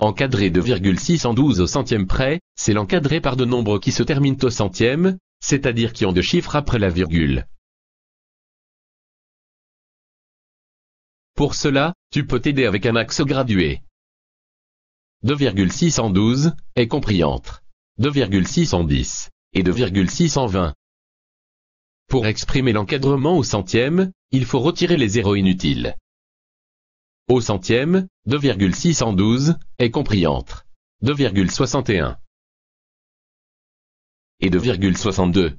Encadré de au centième près, c'est l'encadré par de nombres qui se terminent au centième, c'est-à-dire qui ont deux chiffres après la virgule. Pour cela, tu peux t'aider avec un axe gradué. 2,612 est compris entre 2,610 et 2,620. Pour exprimer l'encadrement au centième, il faut retirer les zéros inutiles. Au centième, 2,612 est compris entre 2,61 et 2,62.